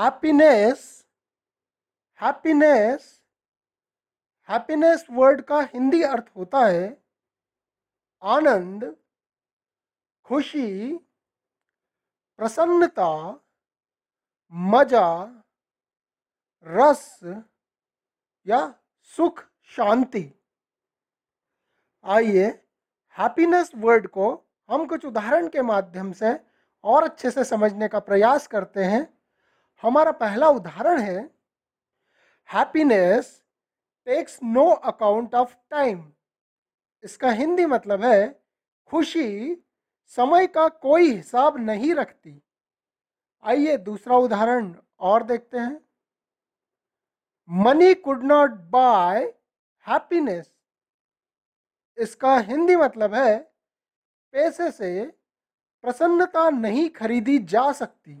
happiness happiness happiness word का हिंदी अर्थ होता है आनंद खुशी प्रसन्नता मजा रस या सुख शांति आइए हैप्पीनेस वर्ड को हम कुछ उदाहरण के माध्यम से और अच्छे से समझने का प्रयास करते हैं हमारा पहला उदाहरण है happiness takes no account of time इसका हिंदी मतलब है खुशी समय का कोई हिसाब नहीं रखती आइए दूसरा उदाहरण और देखते हैं money could not buy happiness इसका हिंदी मतलब है पैसे से प्रसन्नता नहीं खरीदी जा सकती